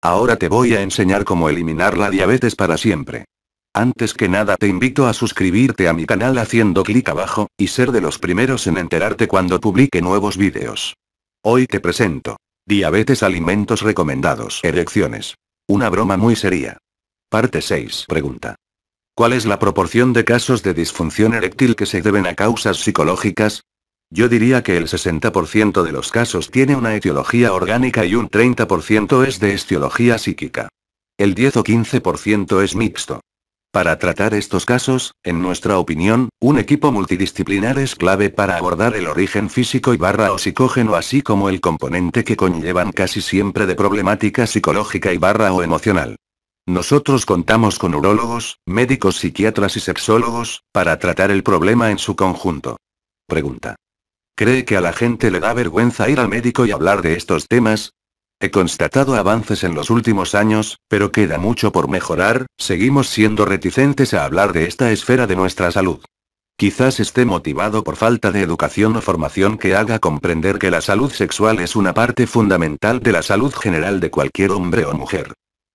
Ahora te voy a enseñar cómo eliminar la diabetes para siempre. Antes que nada te invito a suscribirte a mi canal haciendo clic abajo, y ser de los primeros en enterarte cuando publique nuevos vídeos. Hoy te presento. Diabetes alimentos recomendados. Erecciones. Una broma muy seria. Parte 6. Pregunta. ¿Cuál es la proporción de casos de disfunción eréctil que se deben a causas psicológicas? Yo diría que el 60% de los casos tiene una etiología orgánica y un 30% es de estiología psíquica. El 10 o 15% es mixto. Para tratar estos casos, en nuestra opinión, un equipo multidisciplinar es clave para abordar el origen físico y barra o psicógeno así como el componente que conllevan casi siempre de problemática psicológica y barra o emocional. Nosotros contamos con urólogos, médicos psiquiatras y sexólogos, para tratar el problema en su conjunto. Pregunta. ¿Cree que a la gente le da vergüenza ir al médico y hablar de estos temas? He constatado avances en los últimos años, pero queda mucho por mejorar, seguimos siendo reticentes a hablar de esta esfera de nuestra salud. Quizás esté motivado por falta de educación o formación que haga comprender que la salud sexual es una parte fundamental de la salud general de cualquier hombre o mujer.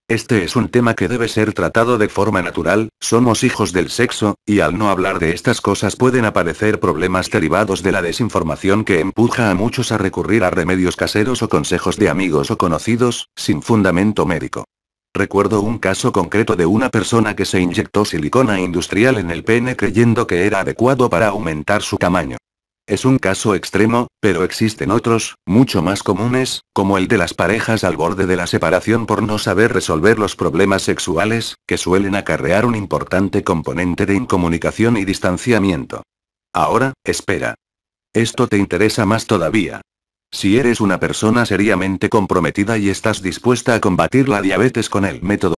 Este es un tema que debe ser tratado de forma natural, somos hijos del sexo, y al no hablar de estas cosas pueden aparecer problemas derivados de la desinformación que empuja a muchos a recurrir a remedios caseros o consejos de amigos o conocidos, sin fundamento médico. Recuerdo un caso concreto de una persona que se inyectó silicona industrial en el pene creyendo que era adecuado para aumentar su tamaño. Es un caso extremo, pero existen otros, mucho más comunes, como el de las parejas al borde de la separación por no saber resolver los problemas sexuales, que suelen acarrear un importante componente de incomunicación y distanciamiento. Ahora, espera. Esto te interesa más todavía. Si eres una persona seriamente comprometida y estás dispuesta a combatir la diabetes con el método